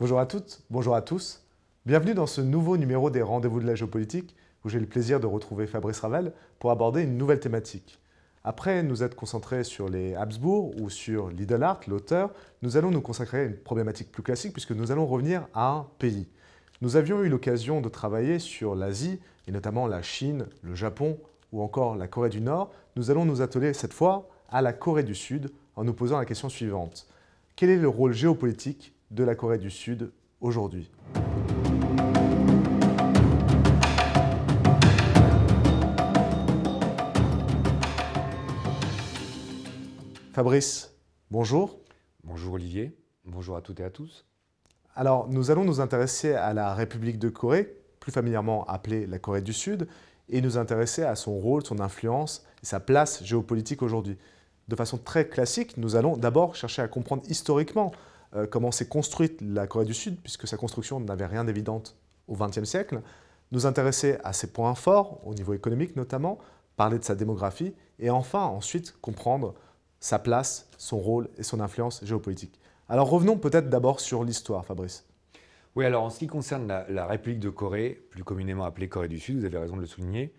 Bonjour à toutes, bonjour à tous. Bienvenue dans ce nouveau numéro des Rendez-vous de la géopolitique où j'ai le plaisir de retrouver Fabrice Ravel pour aborder une nouvelle thématique. Après nous être concentrés sur les Habsbourg ou sur Art, l'auteur, nous allons nous consacrer à une problématique plus classique puisque nous allons revenir à un pays. Nous avions eu l'occasion de travailler sur l'Asie et notamment la Chine, le Japon ou encore la Corée du Nord. Nous allons nous atteler cette fois à la Corée du Sud en nous posant la question suivante. Quel est le rôle géopolitique de la Corée du Sud aujourd'hui. Fabrice, bonjour. Bonjour Olivier, bonjour à toutes et à tous. Alors nous allons nous intéresser à la République de Corée, plus familièrement appelée la Corée du Sud, et nous intéresser à son rôle, son influence et sa place géopolitique aujourd'hui. De façon très classique, nous allons d'abord chercher à comprendre historiquement euh, comment s'est construite la Corée du Sud, puisque sa construction n'avait rien d'évidente au XXe siècle, nous intéresser à ses points forts, au niveau économique notamment, parler de sa démographie, et enfin ensuite comprendre sa place, son rôle et son influence géopolitique. Alors revenons peut-être d'abord sur l'histoire, Fabrice. Oui, alors en ce qui concerne la, République de Corée, plus communément appelée Corée du Sud, vous avez raison de le souligner,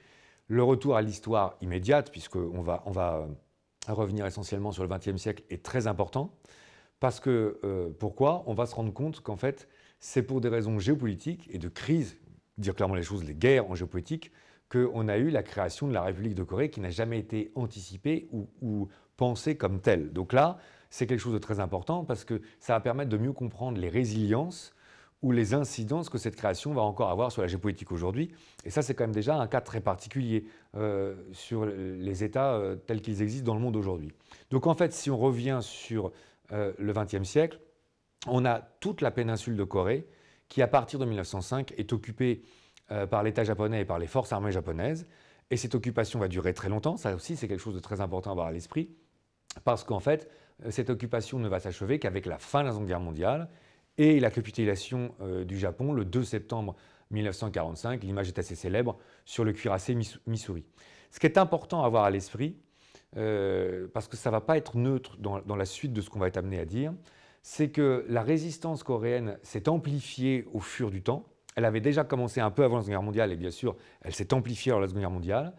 le retour à l'histoire immédiate, puisqu'on on va euh, revenir essentiellement sur le XXe siècle, est très important. Parce que, euh, pourquoi On va se rendre compte qu'en fait, c'est pour des raisons géopolitiques et de crise, dire clairement les choses, les guerres en géopolitique, qu'on a eu la création de la République de Corée qui n'a jamais été anticipée ou, pensée comme telle. Donc là, c'est quelque chose de très important parce que ça va permettre de mieux comprendre les résiliences ou les incidences que cette création va encore avoir sur la géopolitique aujourd'hui. Et ça, c'est quand même déjà un cas très particulier euh, sur les États euh, tels qu'ils existent dans le monde aujourd'hui. Donc en fait, si on revient sur euh, le XXe siècle, on a toute la péninsule de Corée qui, à partir de 1905, est occupée euh, par l'État japonais et par les forces armées japonaises. Et cette occupation va durer très longtemps. Ça aussi, c'est quelque chose de très important à avoir à l'esprit, parce qu'en fait, euh, cette occupation ne va s'achever qu'avec la fin de la Seconde Guerre mondiale et la capitulation du Japon le 2 septembre 1945. L'image est assez célèbre sur le cuirassé Missouri. Ce qui est important à avoir à l'esprit, euh, parce que ça ne va pas être neutre dans, la suite de ce qu'on va être amené à dire, c'est que la résistance coréenne s'est amplifiée au fur du temps. Elle avait déjà commencé un peu avant la Seconde Guerre mondiale, et bien sûr, elle s'est amplifiée de la Seconde Guerre mondiale.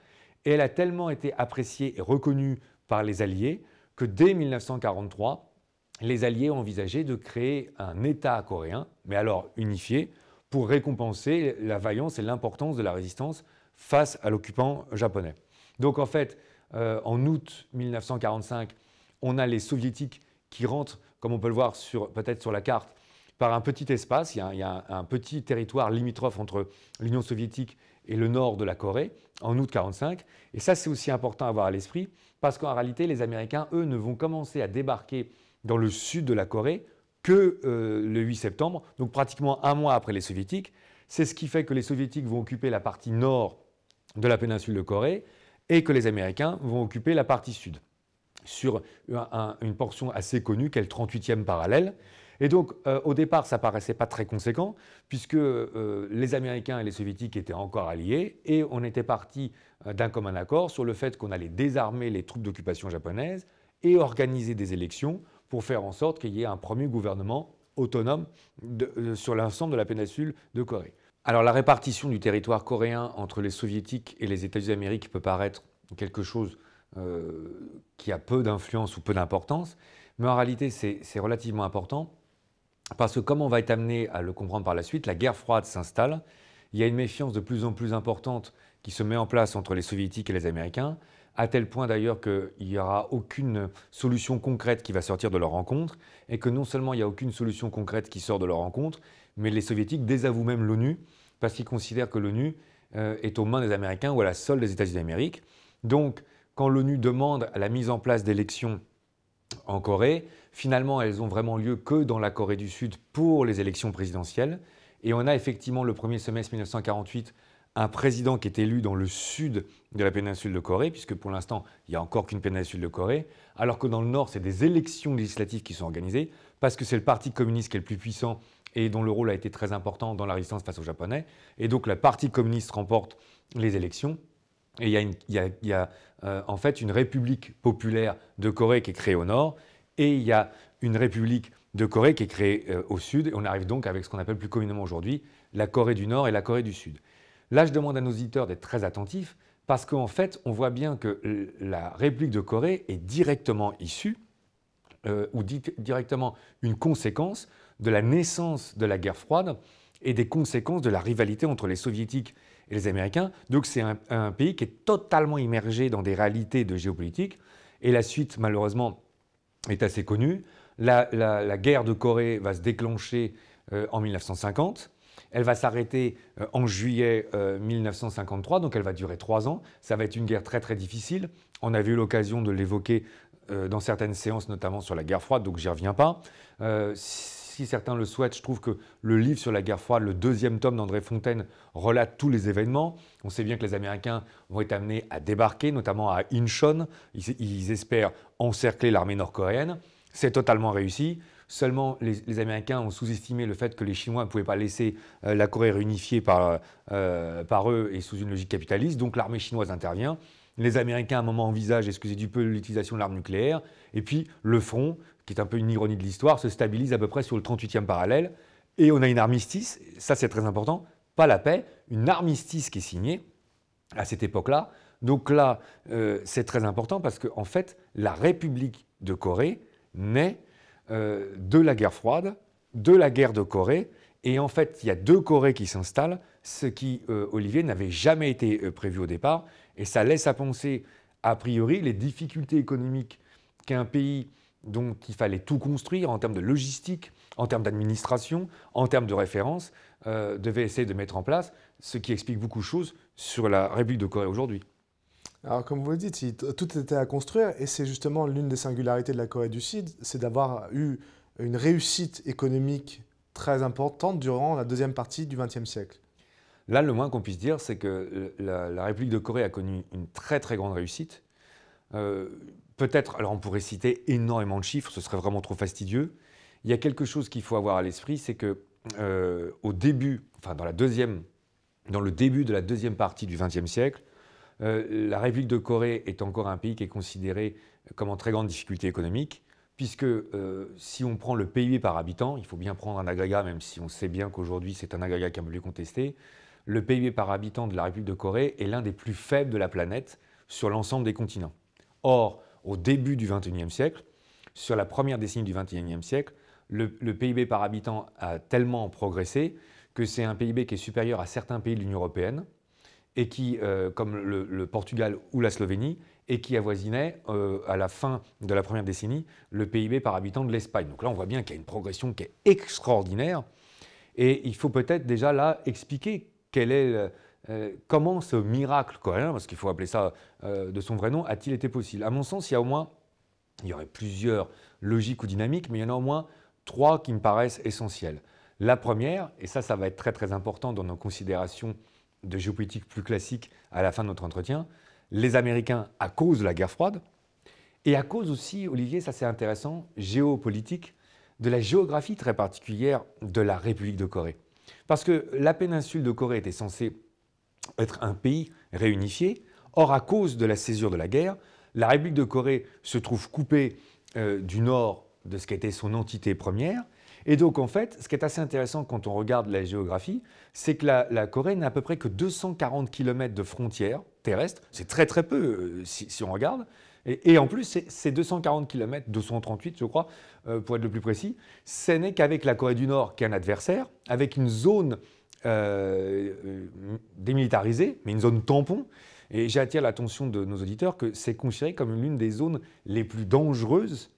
Et elle a tellement été appréciée et reconnue par les Alliés que dès 1943, les Alliés ont envisagé de créer un État coréen, mais alors unifié, pour récompenser la vaillance et l'importance de la résistance face à l'occupant japonais. Donc en fait, euh, en août 1945, on a les soviétiques qui rentrent, comme on peut le voir peut-être sur la carte, par un petit espace. Il y a, un, petit territoire limitrophe entre l'Union soviétique et le nord de la Corée, en août 1945. Et ça, c'est aussi important à avoir à l'esprit, parce qu'en réalité, les Américains, eux, ne vont commencer à débarquer dans le sud de la Corée que euh, le 8 septembre, donc pratiquement un mois après les soviétiques. C'est ce qui fait que les soviétiques vont occuper la partie nord de la péninsule de Corée, et que les Américains vont occuper la partie sud, sur une portion assez connue qu'est le 38e parallèle. Et donc, euh, au départ, ça paraissait pas très conséquent, puisque euh, les Américains et les Soviétiques étaient encore alliés, et on était parti euh, d'un commun accord sur le fait qu'on allait désarmer les troupes d'occupation japonaises et organiser des élections pour faire en sorte qu'il y ait un premier gouvernement autonome sur l'ensemble de la péninsule de Corée. Alors la répartition du territoire coréen entre les soviétiques et les États-Unis d'Amérique peut paraître quelque chose euh, qui a peu d'influence ou peu d'importance, mais en réalité c'est relativement important parce que comme on va être amené à le comprendre par la suite, la guerre froide s'installe, il y a une méfiance de plus en plus importante qui se met en place entre les soviétiques et les Américains, à tel point d'ailleurs qu'il n'y aura aucune solution concrète qui va sortir de leur rencontre, et que non seulement il n'y a aucune solution concrète qui sort de leur rencontre, mais les soviétiques désavouent même l'ONU parce qu'ils considèrent que l'ONU euh, est aux mains des Américains ou à la solde des États-Unis d'Amérique. Donc, quand l'ONU demande la mise en place d'élections en Corée, finalement, elles ont vraiment lieu que dans la Corée du Sud pour les élections présidentielles. Et on a effectivement le premier semestre 1948 un président qui est élu dans le sud de la péninsule de Corée, puisque pour l'instant, il n'y a encore qu'une péninsule de Corée, alors que dans le nord, c'est des élections législatives qui sont organisées, parce que c'est le Parti communiste qui est le plus puissant et dont le rôle a été très important dans la résistance face aux Japonais. Et donc la partie communiste remporte les élections. Et il y a, euh, en fait une république populaire de Corée qui est créée au nord, et il y a une république de Corée qui est créée euh, au sud. Et on arrive donc avec ce qu'on appelle plus communément aujourd'hui la Corée du Nord et la Corée du Sud. Là, je demande à nos auditeurs d'être très attentifs, parce qu'en fait, on voit bien que la République de Corée est directement issue, euh, ou directement une conséquence de la naissance de la guerre froide et des conséquences de la rivalité entre les soviétiques et les américains. Donc c'est un, pays qui est totalement immergé dans des réalités de géopolitique. Et la suite, malheureusement, est assez connue. La, guerre de Corée va se déclencher euh, en 1950. Elle va s'arrêter euh, en juillet 1953, euh, donc elle va durer trois ans. Ça va être une guerre très très difficile. On a eu l'occasion de l'évoquer dans certaines séances, notamment sur la guerre froide, donc j'y reviens pas si certains le souhaitent, je trouve que le livre sur la guerre froide, le deuxième tome d'André Fontaine, relate tous les événements. On sait bien que les Américains vont être amenés à débarquer, notamment à Incheon. Ils, espèrent encercler l'armée nord-coréenne. C'est totalement réussi. Seulement, les, Américains ont sous-estimé le fait que les Chinois ne pouvaient pas laisser euh, la Corée réunifiée par, euh, par eux et sous une logique capitaliste. Donc l'armée chinoise intervient. Les Américains, à un moment, envisagent, excusez du peu, l'utilisation de l'arme nucléaire. Et puis, le front, qui est un peu une ironie de l'histoire, se stabilise à peu près sur le 38e parallèle. Et on a une armistice, ça c'est très important, pas la paix, une armistice qui est signée à cette époque-là. Donc là, euh, c'est très important parce qu'en en fait, la République de Corée naît euh, de la guerre froide, de la guerre de Corée, et en fait, il y a deux Corées qui s'installent, ce qui, euh, Olivier, n'avait jamais été prévu au départ, et ça laisse à penser, a priori, les difficultés économiques qu'un pays donc il fallait tout construire en termes de logistique, en termes d'administration, en termes de références. Euh, devait essayer de mettre en place, ce qui explique beaucoup de choses sur la République de Corée aujourd'hui. Alors comme vous le dites, tout était à construire et c'est justement l'une des singularités de la Corée du Sud, c'est d'avoir eu une réussite économique très importante durant la deuxième partie du XXe siècle. Là, le moins qu'on puisse dire, c'est que euh, la, République de Corée a connu une très très grande réussite. Euh, peut-être, alors on pourrait citer énormément de chiffres, ce serait vraiment trop fastidieux. Il y a quelque chose qu'il faut avoir à l'esprit, c'est que euh, au début, enfin dans la deuxième, dans le début de la deuxième partie du XXe siècle, euh, la République de Corée est encore un pays qui est considéré comme en très grande difficulté économique, puisque euh, si on prend le PIB par habitant, il faut bien prendre un agrégat, même si on sait bien qu'aujourd'hui c'est un agrégat qui est un peu contesté, le PIB par habitant de la République de Corée est l'un des plus faibles de la planète sur l'ensemble des continents. Or, au début du XXIe siècle, sur la première décennie du XXIe siècle, le, PIB par habitant a tellement progressé que c'est un PIB qui est supérieur à certains pays de l'Union européenne et qui, euh, comme le, Portugal ou la Slovénie, et qui avoisinait euh, à la fin de la première décennie le PIB par habitant de l'Espagne. Donc là, on voit bien qu'il y a une progression qui est extraordinaire. Et il faut peut-être déjà là expliquer quelle est euh, comment ce miracle coréen, parce qu'il faut appeler ça euh, de son vrai nom, a-t-il été possible À mon sens, il y a au moins, il y aurait plusieurs logiques ou dynamiques, mais il y en a au moins trois qui me paraissent essentielles. La première, et ça, ça va être très très important dans nos considérations de géopolitique plus classique à la fin de notre entretien, les Américains à cause de la guerre froide, et à cause aussi, Olivier, ça c'est intéressant, géopolitique, de la géographie très particulière de la République de Corée. Parce que la péninsule de Corée était censée être un pays réunifié. Or, à cause de la césure de la guerre, la République de Corée se trouve coupée euh, du nord de ce qui était son entité première. Et donc, en fait, ce qui est assez intéressant quand on regarde la géographie, c'est que la, Corée n'a à peu près que 240 km de frontières terrestres. C'est très, très peu euh, si, on regarde. Et, en plus, ces 240 km, 238, je crois, euh, pour être le plus précis, ce n'est qu'avec la Corée du Nord, qu'un adversaire, avec une zone euh, euh, démilitarisée, mais une zone tampon. Et j'attire l'attention de nos auditeurs que c'est considéré comme l'une des zones les plus dangereuses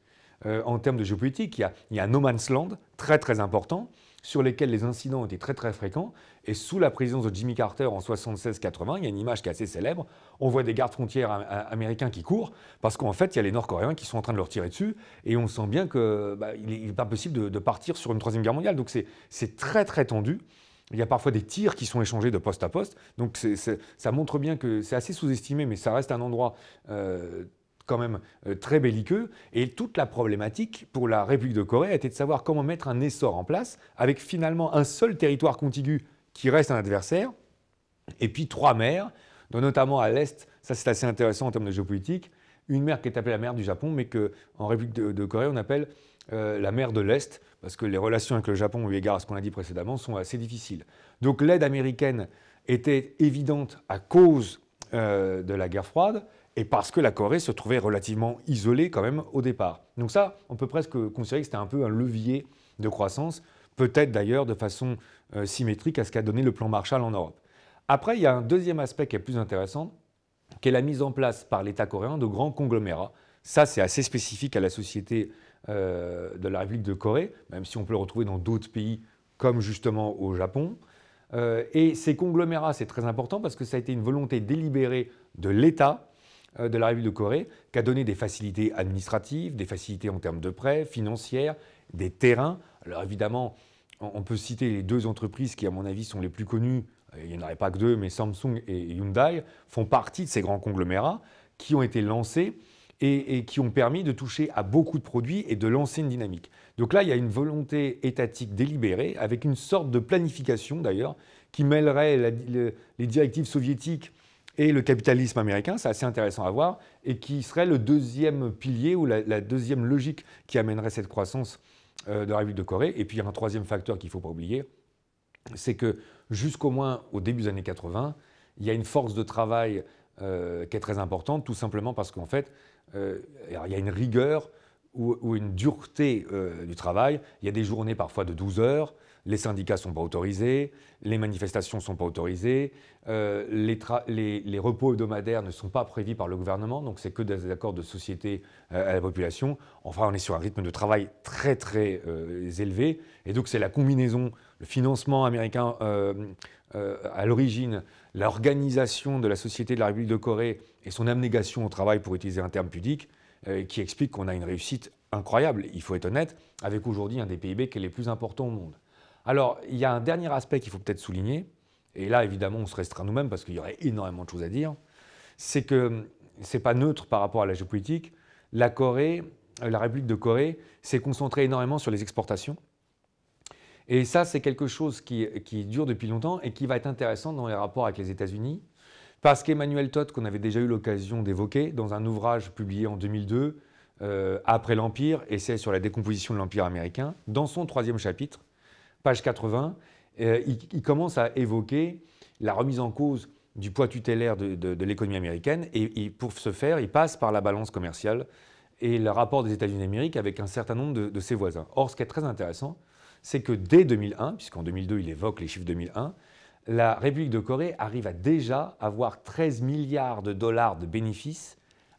euh, en termes de géopolitique. Il y, a, il No Man's Land, très très important, sur lesquels les incidents étaient très très fréquents. Et sous la présidence de Jimmy Carter en 76-80, il y a une image qui est assez célèbre. On voit des gardes frontières américains qui courent parce qu'en fait, il y a les Nord-Coréens qui sont en train de leur tirer dessus. Et on sent bien qu'il bah, n'est pas possible de, de, partir sur une troisième guerre mondiale. Donc c'est très très tendu. Il y a parfois des tirs qui sont échangés de poste à poste. Donc ça montre bien que c'est assez sous-estimé, mais ça reste un endroit euh, quand même euh, très belliqueux. Et toute la problématique pour la République de Corée a été de savoir comment mettre un essor en place avec finalement un seul territoire contigu qui reste un adversaire, et puis trois mers, dont notamment à l'est, ça c'est assez intéressant en termes de géopolitique, une mer qui est appelée la mer du Japon, mais qu'en République de, Corée on appelle euh, la mer de l'Est, parce que les relations avec le Japon, eu égard à ce qu'on a dit précédemment, sont assez difficiles. Donc l'aide américaine était évidente à cause euh, de la guerre froide et parce que la Corée se trouvait relativement isolée quand même au départ. Donc ça, on peut presque considérer que c'était un peu un levier de croissance, peut-être d'ailleurs de façon euh, symétrique à ce qu'a donné le plan Marshall en Europe. Après, il y a un deuxième aspect qui est plus intéressant, qui est la mise en place par l'État coréen de grands conglomérats. Ça, c'est assez spécifique à la société euh, de la République de Corée, même si on peut le retrouver dans d'autres pays, comme justement au Japon. Euh, et ces conglomérats, c'est très important parce que ça a été une volonté délibérée de l'État euh, de la République de Corée qui a donné des facilités administratives, des facilités en termes de prêts, financières, des terrains. Alors évidemment, on peut citer les deux entreprises qui, à mon avis, sont les plus connues. Il n'y en aurait pas que deux, mais Samsung et Hyundai font partie de ces grands conglomérats qui ont été lancés et, qui ont permis de toucher à beaucoup de produits et de lancer une dynamique. Donc là, il y a une volonté étatique délibérée, avec une sorte de planification d'ailleurs, qui mêlerait les directives soviétiques et le capitalisme américain, c'est assez intéressant à voir, et qui serait le deuxième pilier ou la, deuxième logique qui amènerait cette croissance euh, de la République de Corée. Et puis il y a un troisième facteur qu'il ne faut pas oublier, c'est que jusqu'au moins au début des années 80, il y a une force de travail euh, qui est très importante, tout simplement parce qu'en fait, euh, il y a une rigueur ou, une dureté euh, du travail. Il y a des journées parfois de 12 heures les syndicats ne sont pas autorisés, les manifestations ne sont pas autorisées, euh, les, repos hebdomadaires ne sont pas prévus par le gouvernement, donc c'est que des accords de société à la population. Enfin, on est sur un rythme de travail très très élevé, et donc c'est la combinaison, le financement américain à l'origine l'organisation de la société de la République de Corée et son abnégation au travail, pour utiliser un terme pudique, euh, qui explique qu'on a une réussite incroyable, il faut être honnête, avec aujourd'hui un des PIB qui est les plus importants au monde. Alors, il y a un dernier aspect qu'il faut peut-être souligner, et là, évidemment, on se restreint nous-mêmes parce qu'il y aurait énormément de choses à dire, c'est que n'est hum, pas neutre par rapport à la géopolitique. La Corée, euh, la République de Corée s'est concentrée énormément sur les exportations, et ça, c'est quelque chose qui, dure depuis longtemps et qui va être intéressant dans les rapports avec les États-Unis, parce qu'Emmanuel Todd, qu'on avait déjà eu l'occasion d'évoquer dans un ouvrage publié en 2002, euh, Après l'Empire, essai sur la décomposition de l'Empire américain, dans son troisième chapitre, page 80, euh, il, commence à évoquer la remise en cause du poids tutélaire de, l'économie américaine, et, pour ce faire, il passe par la balance commerciale et le rapport des États-Unis d'Amérique avec un certain nombre de, ses voisins. Or, ce qui est très intéressant, c'est que dès 2001, puisqu'en 2002 il évoque les chiffres 2001, la République de Corée arrive à déjà avoir 13 milliards de dollars de bénéfices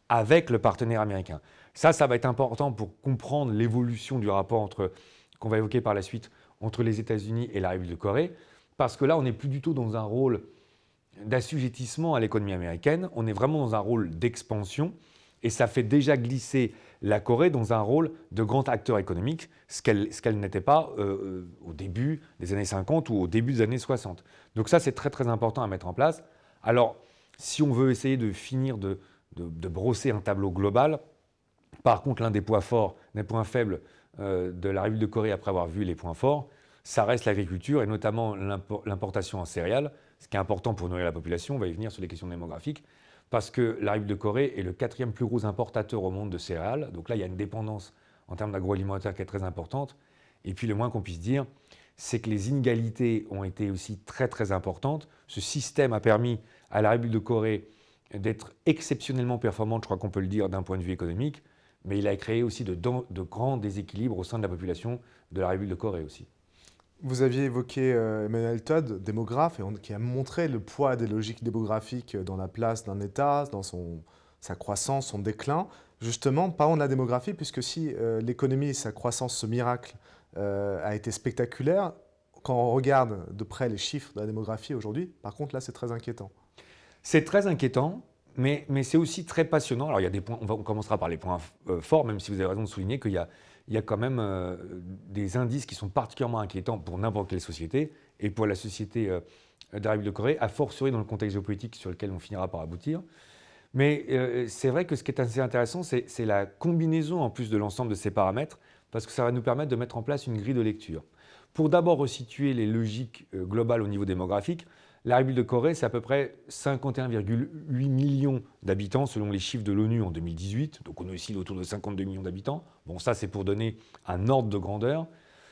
avec le partenaire américain. Ça, ça va être important pour comprendre l'évolution du rapport entre, qu'on va évoquer par la suite entre les États-Unis et la République de Corée, parce que là, on n'est plus du tout dans un rôle d'assujettissement à l'économie américaine, on est vraiment dans un rôle d'expansion, et ça fait déjà glisser la Corée dans un rôle de grand acteur économique, ce qu'elle n'était pas euh, euh, au début des années 50 ou au début des années 60. Donc ça, c'est très très important à mettre en place. Alors, si on veut essayer de finir de, brosser un tableau global, par contre, l'un des points forts, des points faibles euh, de la République de Corée après avoir vu les points forts, ça reste l'agriculture et notamment l'importation en céréales, ce qui est important pour nourrir la population, on va y venir sur les questions démographiques, parce que la République de Corée est le quatrième plus gros importateur au monde de céréales. Donc là, il y a une dépendance en termes d'agroalimentaire qui est très importante. Et puis le moins qu'on puisse dire, c'est que les inégalités ont été aussi très très importantes. Ce système a permis à la République de Corée d'être exceptionnellement performante, je crois qu'on peut le dire d'un point de vue économique, mais il a créé aussi de, de grands déséquilibres au sein de la population de la République de Corée aussi. Vous aviez évoqué euh, Emmanuel Todd, démographe, qui a montré le poids des logiques démographiques euh, dans la place d'un État, dans son, sa croissance, son déclin. Justement, parlons de la démographie, puisque si euh, l'économie et sa croissance, ce miracle, a été spectaculaire, quand on regarde de près les chiffres de la démographie aujourd'hui, par contre, là, c'est très inquiétant. C'est très inquiétant, mais, c'est aussi très passionnant. Alors, il y a des points, on, commencera par les points forts, même si vous avez raison de souligner qu'il y a il y a quand même euh, des indices qui sont particulièrement inquiétants pour n'importe quelle société et pour la société euh, d'Arabie de Corée, a fortiori dans le contexte géopolitique sur lequel on finira par aboutir. Mais euh, c'est vrai que ce qui est assez intéressant, c'est la combinaison en plus de l'ensemble de ces paramètres, parce que ça va nous permettre de mettre en place une grille de lecture. Pour d'abord resituer les logiques euh, globales au niveau démographique, la République de Corée, c'est à peu près 51,8 millions d'habitants selon les chiffres de l'ONU en 2018. Donc on ici autour de 52 millions d'habitants. Bon, ça c'est pour donner un ordre de grandeur.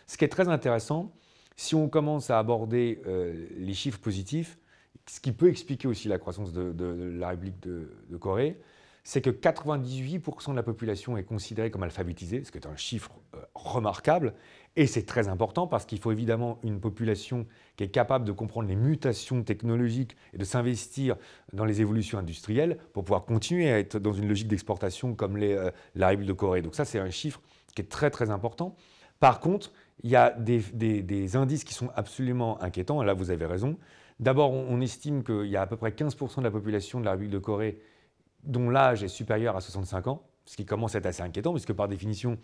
Ce qui est très intéressant, si on commence à aborder euh, les chiffres positifs, ce qui peut expliquer aussi la croissance de, la République de, Corée, c'est que 98% de la population est considérée comme alphabétisée, ce qui est un chiffre euh, remarquable, et c'est très important parce qu'il faut évidemment une population qui est capable de comprendre les mutations technologiques et de s'investir dans les évolutions industrielles pour pouvoir continuer à être dans une logique d'exportation comme euh, la République de Corée. Donc ça, c'est un chiffre qui est très très important. Par contre, il y a des, indices qui sont absolument inquiétants, là vous avez raison. D'abord, on, on estime qu'il y a à peu près 15% de la population de la République de Corée dont l'âge est supérieur à 65 ans. Ce qui commence à être assez inquiétant, puisque par définition,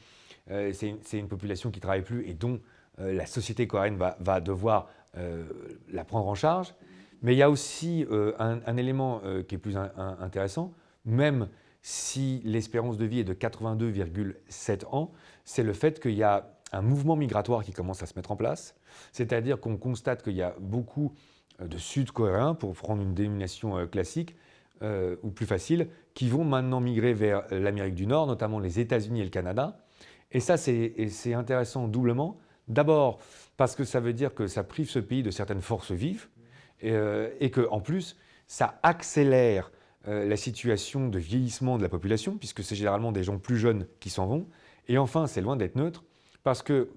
euh, c'est une, population qui ne travaille plus et dont euh, la société coréenne va, devoir euh, la prendre en charge. Mais il y a aussi un, élément qui est plus intéressant, même si l'espérance de vie est de 82,7 ans, c'est le fait qu'il y a un mouvement migratoire qui commence à se mettre en place, c'est-à-dire qu'on constate qu'il y a beaucoup de Sud-Coréens, pour prendre une dénomination classique, euh, ou plus facile, qui vont maintenant migrer vers l'Amérique du Nord, notamment les États-Unis et le Canada. Et ça, c'est intéressant doublement. D'abord, parce que ça veut dire que ça prive ce pays de certaines forces vives, et, qu'en euh, que plus, ça accélère euh, la situation de vieillissement de la population, puisque c'est généralement des gens plus jeunes qui s'en vont. Et enfin, c'est loin d'être neutre, parce que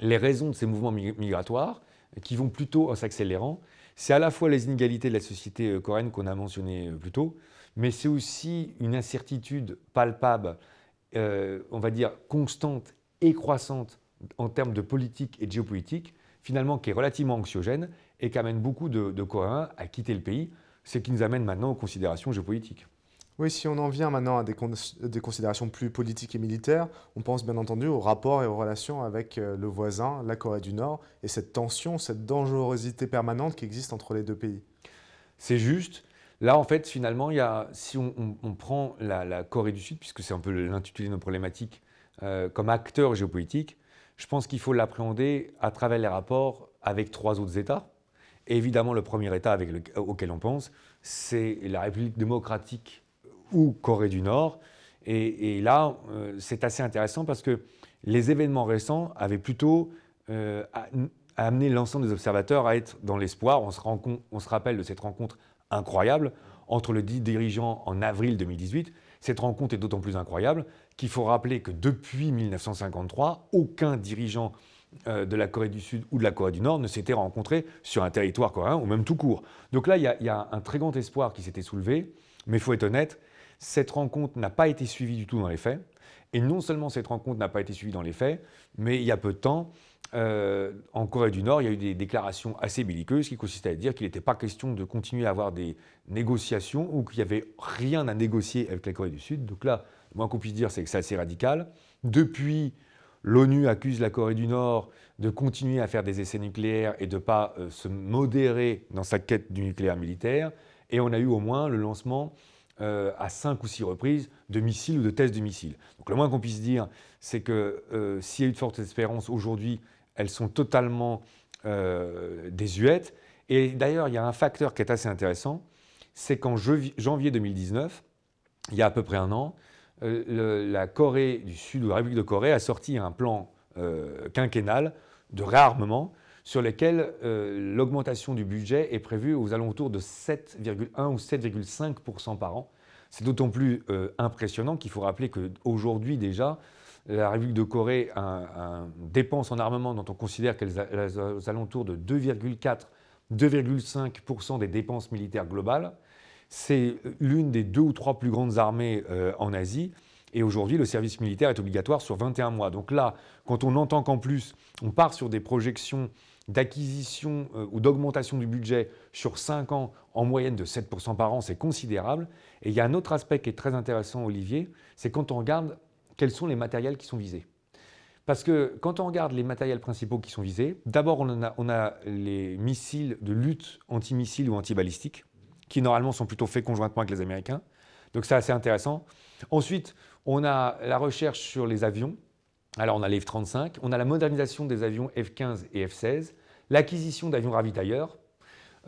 les raisons de ces mouvements migratoires, qui vont plutôt en s'accélérant, c'est à la fois les inégalités de la société euh, coréenne qu'on a mentionnées euh, plus tôt, mais c'est aussi une incertitude palpable, euh, on va dire constante et croissante en termes de politique et de géopolitique, finalement qui est relativement anxiogène et qui amène beaucoup de Coréens à quitter le pays, ce qui nous amène maintenant aux considérations géopolitiques. Oui, si on en vient maintenant à des, considérations plus politiques et militaires, on pense bien entendu aux rapports et aux relations avec euh, le voisin, la Corée du Nord, et cette tension, cette dangerosité permanente qui existe entre les deux pays. C'est juste. Là, en fait, finalement, il si on, prend la, Corée du Sud, puisque c'est un peu l'intitulé de nos problématiques, euh, comme acteur géopolitique, je pense qu'il faut l'appréhender à travers les rapports avec trois autres États. évidemment, le premier État avec auquel on pense, c'est la République démocratique ou Corée du Nord. Et, là, euh, c'est assez intéressant parce que les événements récents avaient plutôt euh, amené l'ensemble des observateurs à être dans l'espoir. On, se on se rappelle de cette rencontre incroyable entre le dit dirigeant en avril 2018. Cette rencontre est d'autant plus incroyable qu'il faut rappeler que depuis 1953, aucun dirigeant euh, de la Corée du Sud ou de la Corée du Nord ne s'était rencontré sur un territoire coréen ou même tout court. Donc là, il y, a, il y a un très grand espoir qui s'était soulevé, mais il faut être honnête, cette rencontre n'a pas été suivie du tout dans les faits. Et non seulement cette rencontre n'a pas été suivie dans les faits, mais il y a peu de temps, euh, en Corée du Nord, il y a eu des déclarations assez belliqueuses qui consistaient à dire qu'il n'était pas question de continuer à avoir des négociations ou qu'il n'y avait rien à négocier avec la Corée du Sud. Donc là, le moins qu'on puisse dire, c'est que c'est assez radical. Depuis, l'ONU accuse la Corée du Nord de continuer à faire des essais nucléaires et de ne pas euh, se modérer dans sa quête du nucléaire militaire. Et on a eu au moins le lancement euh, à cinq ou six reprises de missiles ou de tests de missiles. Donc le moins qu'on puisse dire, c'est que euh, s'il y a eu de fortes espérances aujourd'hui, elles sont totalement euh, désuètes. Et d'ailleurs, il y a un facteur qui est assez intéressant, c'est qu'en janvier 2019, il y a à peu près un an, euh, la Corée du Sud ou la République de Corée a sorti un plan quinquennal de réarmement sur lesquels euh, l'augmentation du budget est prévue aux alentours de 7,1 ou 7,5 par an. C'est d'autant plus euh, impressionnant qu'il faut rappeler qu'aujourd'hui déjà, la République de Corée a, une dépense en armement dont on considère qu'elle est aux alentours de 2,4 2,5% des dépenses militaires globales. C'est l'une des deux ou trois plus grandes armées euh, en Asie. Et aujourd'hui, le service militaire est obligatoire sur 21 mois. Donc là, quand on entend qu'en plus, on part sur des projections d'acquisition euh, ou d'augmentation du budget sur 5 ans en moyenne de 7% par an, c'est considérable. Et il y a un autre aspect qui est très intéressant, Olivier, c'est quand on regarde quels sont les matériels qui sont visés. Parce que quand on regarde les matériels principaux qui sont visés, d'abord on a, les missiles de lutte anti anti-missile ou anti-balistiques, qui normalement sont plutôt faits conjointement avec les Américains. Donc c'est assez intéressant. Ensuite, on a la recherche sur les avions, alors on a les F-35, on a la modernisation des avions F-15 et F-16, l'acquisition d'avions ravitailleurs,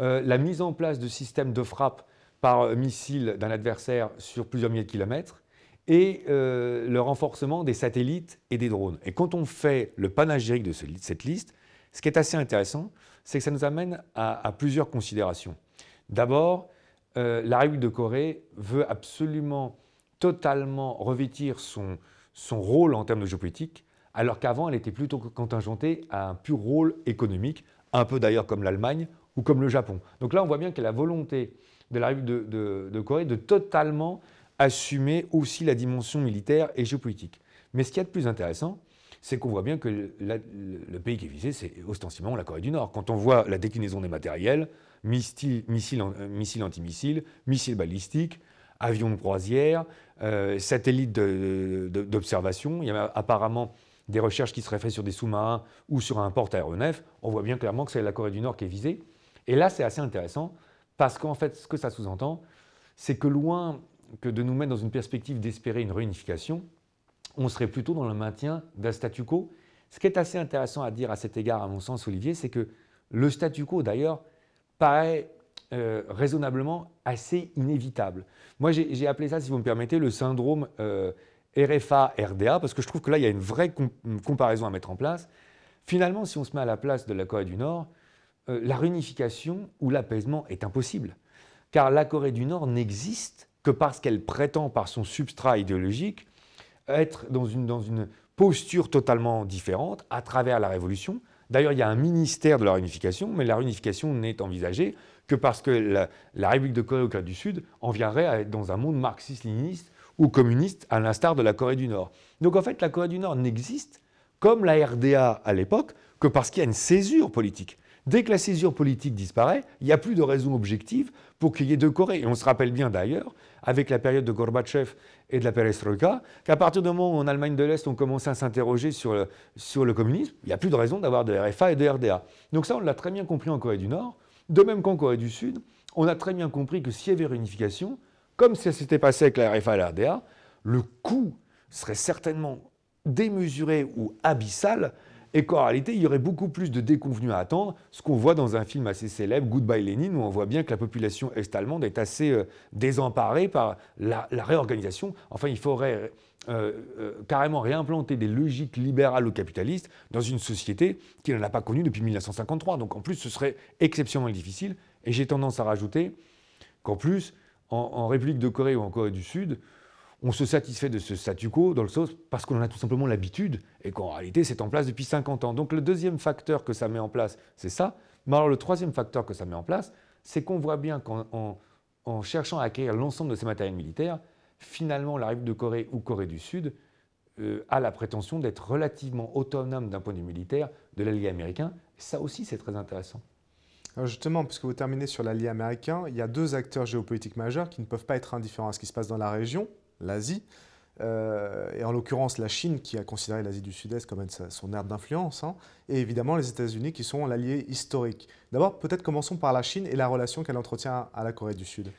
euh, la mise en place de systèmes de frappe par missile d'un adversaire sur plusieurs milliers de kilomètres et euh, le renforcement des satellites et des drones. Et quand on fait le panagérique de cette liste, ce qui est assez intéressant, c'est que ça nous amène à, plusieurs considérations. D'abord, euh, la République de Corée veut absolument, totalement revêtir son, son rôle en termes de géopolitique, alors qu'avant elle était plutôt contingentée à un pur rôle économique, un peu d'ailleurs comme l'Allemagne ou comme le Japon. Donc là, on voit bien que la volonté de la République de, Corée de totalement assumer aussi la dimension militaire et géopolitique. Mais ce qu'il y a de plus intéressant, c'est qu'on voit bien que le pays qui est visé, c'est ostensiblement la Corée du Nord. Quand on voit la déclinaison des matériels, missiles, missiles, euh, missiles antimissiles, missiles balistiques, avions de croisière, euh, satellites d'observation. Il y a apparemment des recherches qui seraient faites sur des sous-marins ou sur un porte-aéronef. On voit bien clairement que c'est la Corée du Nord qui est visée. Et là, c'est assez intéressant parce qu'en fait, ce que ça sous-entend, c'est que loin que de nous mettre dans une perspective d'espérer une réunification, on serait plutôt dans le maintien d'un statu quo. Ce qui est assez intéressant à dire à cet égard, à mon sens, Olivier, c'est que le statu quo, d'ailleurs, paraît euh, raisonnablement assez inévitable. Moi, j'ai appelé ça, si vous me permettez, le syndrome euh, RFA-RDA, parce que je trouve que là, il y a une vraie comparaison à mettre en place. Finalement, si on se met à la place de la Corée du Nord, euh, la réunification ou l'apaisement est impossible. Car la Corée du Nord n'existe que parce qu'elle prétend, par son substrat idéologique, être dans une, dans une posture totalement différente à travers la révolution. D'ailleurs, il y a un ministère de la réunification, mais la réunification n'est envisagée que parce que la, République de Corée au du Sud en viendrait à être dans un monde marxiste-léniniste ou communiste, à l'instar de la Corée du Nord. Donc en fait, la Corée du Nord n'existe, comme la RDA à l'époque, que parce qu'il y a une césure politique. Dès que la césure politique disparaît, il n'y a plus de raison objective pour qu'il y ait deux Corées. Et on se rappelle bien d'ailleurs, avec la période de Gorbatchev et de la perestroïka, qu'à partir du moment où en Allemagne de l'Est on commençait à s'interroger sur le, sur le communisme, il n'y a plus de raison d'avoir de RFA et de RDA. Donc ça, on l'a très bien compris en Corée du Nord. De même qu'en Corée du Sud, on a très bien compris que s'il y avait réunification, comme ça s'était passé avec la RFA et la RDA, le coût serait certainement démesuré ou abyssal et qu'en réalité, il y aurait beaucoup plus de déconvenus à attendre, ce qu'on voit dans un film assez célèbre, Goodbye Lenin, où on voit bien que la population est-allemande est assez euh, désemparée par la, réorganisation. Enfin, il faudrait euh, euh, carrément réimplanter des logiques libérales ou capitalistes dans une société qui n'en a pas connue depuis 1953. Donc en plus, ce serait exceptionnellement difficile. Et j'ai tendance à rajouter qu'en plus, en, République de Corée ou en Corée du Sud, on se satisfait de ce statu quo dans le sens parce qu'on en a tout simplement l'habitude et qu'en réalité c'est en place depuis 50 ans. Donc le deuxième facteur que ça met en place, c'est ça. Mais alors le troisième facteur que ça met en place, c'est qu'on voit bien qu'en cherchant à acquérir l'ensemble de ces matériels militaires, finalement la République de Corée ou Corée du Sud euh, a la prétention d'être relativement autonome d'un point de vue militaire de l'allié américain. Ça aussi c'est très intéressant. justement, puisque vous terminez sur l'allié américain, il y a deux acteurs géopolitiques majeurs qui ne peuvent pas être indifférents à ce qui se passe dans la région, l'Asie, euh, et en l'occurrence la Chine qui a considéré l'Asie du Sud-Est comme son aire d'influence, hein, et évidemment les États-Unis qui sont l'allié historique. D'abord, peut-être commençons par la Chine et la relation qu'elle entretient à la Corée du Sud.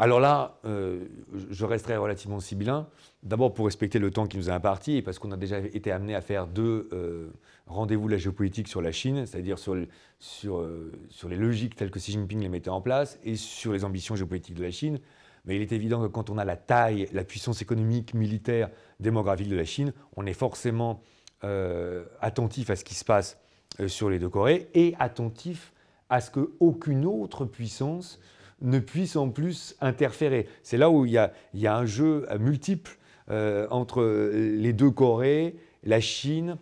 Alors là, euh, je resterai relativement sibyllin. D'abord pour respecter le temps qui nous a imparti, et parce qu'on a déjà été amené à faire deux euh, rendez-vous de la géopolitique sur la Chine, c'est-à-dire sur, sur les logiques telles que Xi Jinping les mettait en place, et sur les ambitions géopolitiques de la Chine. Mais il est évident que quand on a la taille, la puissance économique, militaire, démographique de la Chine, on est forcément euh, attentif à ce qui se passe euh, sur les deux Corées et attentif à ce qu'aucune autre puissance ne puisse en plus interférer. C'est là où il y, a, un jeu multiple euh, entre les deux Corées, la Chine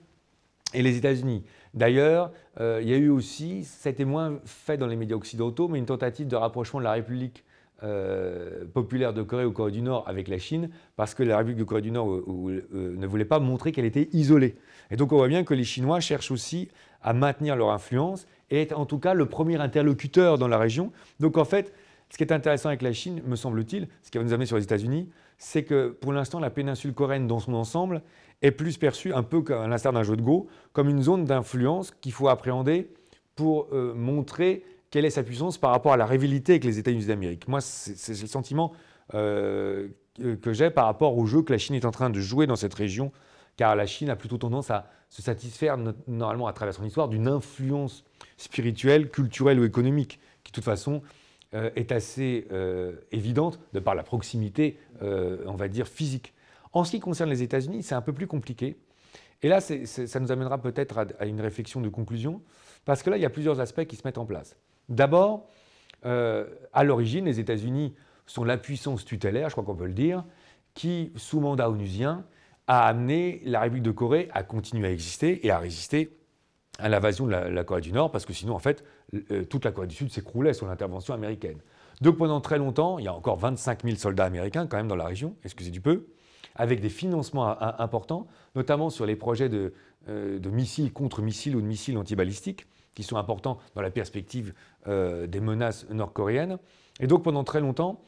et les États-Unis. D'ailleurs, il y a eu aussi, ça a été moins fait dans les médias occidentaux, mais une tentative de rapprochement de la République euh, populaire de Corée ou Corée du Nord avec la Chine parce que la République de Corée du Nord euh, euh, ne voulait pas montrer qu'elle était isolée. Et donc on voit bien que les Chinois cherchent aussi à maintenir leur influence et être en tout cas le premier interlocuteur dans la région. Donc en fait, ce qui est intéressant avec la Chine, me semble-t-il, ce qui va nous amener sur les États-Unis, c'est que pour l'instant, la péninsule coréenne dans son ensemble est plus perçue, un peu à l'instar d'un jeu de Go, comme une zone d'influence qu'il faut appréhender pour montrer quelle est sa puissance par rapport à la rivalité avec les États-Unis d'Amérique. Moi, c'est le sentiment euh, que j'ai par rapport au jeu que la Chine est en train de jouer dans cette région, car la Chine a plutôt tendance à se satisfaire, normalement à travers son histoire, d'une influence spirituelle, culturelle ou économique, qui de toute façon euh, est assez euh, évidente de par la proximité, on va dire, physique. En ce qui concerne les États-Unis, c'est un peu plus compliqué. Et là, ça nous amènera peut-être à une réflexion de conclusion, parce que là, il y a plusieurs aspects qui se mettent en place. D'abord, euh, à l'origine, les États-Unis sont la puissance tutélaire, je crois qu'on peut le dire, qui, sous mandat onusien, a amené la République de Corée à continuer à exister et à résister à l'invasion de la, Corée du Nord, parce que sinon, en fait, euh, toute la Corée du Sud s'écroulait sous l'intervention américaine. Donc pendant très longtemps, il y a encore 25 000 soldats américains quand même dans la région, excusez du peu, avec des financements importants, notamment sur les projets de, euh, missiles contre-missiles ou de missiles antibalistiques qui sont importants dans la perspective euh, des menaces nord-coréennes. Et donc pendant très longtemps,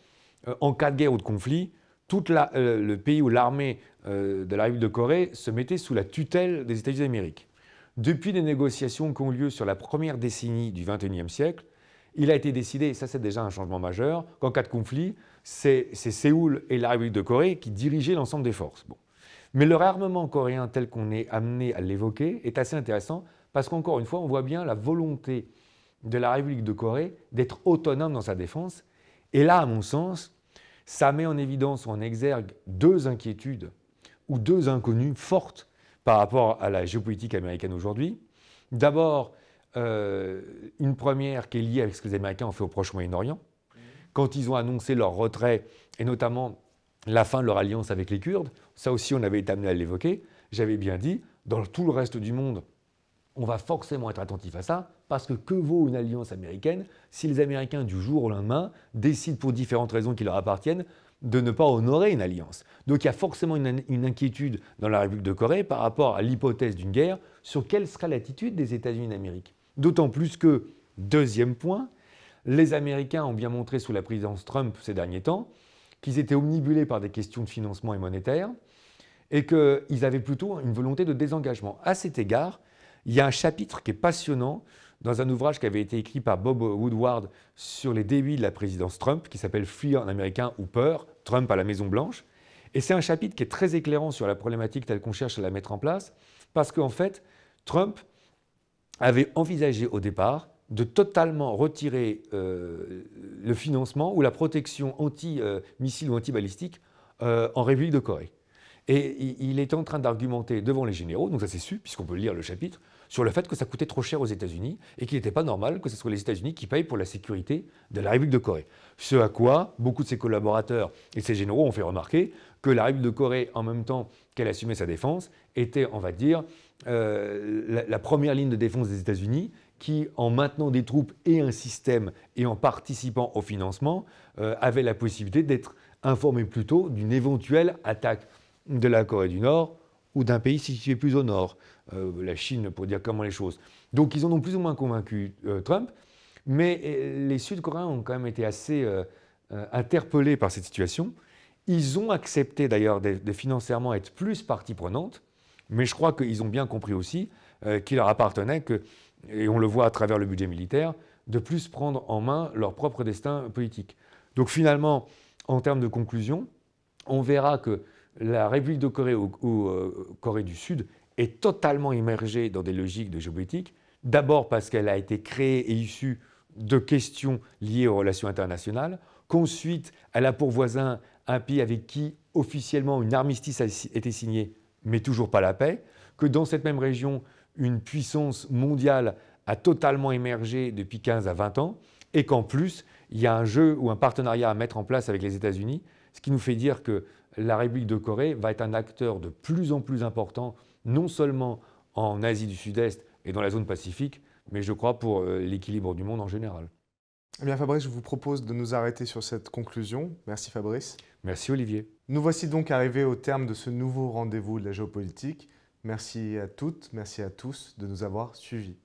euh, en cas de guerre ou de conflit, tout euh, le pays ou l'armée de la République de Corée se mettait sous la tutelle des États-Unis d'Amérique. Depuis les négociations qui ont lieu sur la première décennie du XXIe siècle, il a été décidé, et ça c'est déjà un changement majeur, qu'en cas de conflit, c'est Séoul et la République de Corée qui dirigeaient l'ensemble des forces. Mais le réarmement coréen tel qu'on est amené à l'évoquer est assez intéressant parce qu'encore une fois, on voit bien la volonté de la République de Corée d'être autonome dans sa défense. Et là, à mon sens, ça met en évidence ou en exergue deux inquiétudes ou deux inconnues fortes par rapport à la géopolitique américaine aujourd'hui. D'abord, euh, une première qui est liée avec ce que les Américains ont fait au Proche-Moyen-Orient, quand ils ont annoncé leur retrait, et notamment la fin de leur alliance avec les Kurdes, ça aussi on avait été amené à l'évoquer, j'avais bien dit, dans tout le reste du monde, on va forcément être attentif à ça, parce que que vaut une alliance américaine si les Américains, du jour au lendemain, décident pour différentes raisons qui leur appartiennent de ne pas honorer une alliance. Donc il y a forcément une, inquiétude dans la République de Corée par rapport à l'hypothèse d'une guerre sur quelle sera l'attitude des États-Unis d'Amérique. D'autant plus que, deuxième point, les Américains ont bien montré sous la présidence Trump ces derniers temps qu'ils étaient omnibulés par des questions de financement et monétaire et qu'ils avaient plutôt une volonté de désengagement. À cet égard, il y a un chapitre qui est passionnant dans un ouvrage qui avait été écrit par Bob Woodward sur les débuts de la présidence Trump, qui s'appelle Fear en américain ou Peur, Trump à la Maison-Blanche. Et c'est un chapitre qui est très éclairant sur la problématique telle qu'on cherche à la mettre en place, parce qu'en fait, Trump avait envisagé au départ de totalement retirer euh, le financement ou la protection anti-missile euh, ou anti-balistique euh, en République de Corée. Et il est en train d'argumenter devant les généraux, donc ça c'est su, puisqu'on peut lire le chapitre, sur le fait que ça coûtait trop cher aux États-Unis et qu'il n'était pas normal que ce soit les États-Unis qui payent pour la sécurité de la République de Corée. Ce à quoi beaucoup de ses collaborateurs et ses généraux ont fait remarquer que la République de Corée, en même temps qu'elle assumait sa défense, était, on va dire, euh, la, première ligne de défense des États-Unis qui, en maintenant des troupes et un système et en participant au financement, euh, avait la possibilité d'être informé plus tôt d'une éventuelle attaque de la Corée du Nord ou d'un pays situé plus au nord, euh, la Chine pour dire comment les choses. Donc ils ont ont plus ou moins convaincu euh, Trump, mais euh, les Sud-Coréens ont quand même été assez interpellés par cette situation. Ils ont accepté d'ailleurs de, financièrement être plus partie prenante, mais je crois qu'ils ont bien compris aussi qu'il leur appartenait, que, et on le voit à travers le budget militaire, de plus prendre en main leur propre destin politique. Donc finalement, en termes de conclusion, on verra que la République de Corée ou, euh, Corée du Sud est totalement immergée dans des logiques de géopolitique. D'abord parce qu'elle a été créée et issue de questions liées aux relations internationales, qu'ensuite elle a pour voisin un pays avec qui officiellement une armistice a été signée, mais toujours pas la paix, que dans cette même région, une puissance mondiale a totalement émergé depuis 15 à 20 ans, et qu'en plus, il y a un jeu ou un partenariat à mettre en place avec les États-Unis, ce qui nous fait dire que la République de Corée va être un acteur de plus en plus important, non seulement en Asie du Sud-Est et dans la zone Pacifique, mais je crois pour euh, l'équilibre du monde en général. Eh bien Fabrice, je vous propose de nous arrêter sur cette conclusion. Merci Fabrice. Merci Olivier. Nous voici donc arrivés au terme de ce nouveau rendez-vous de la géopolitique. Merci à toutes, merci à tous de nous avoir suivis.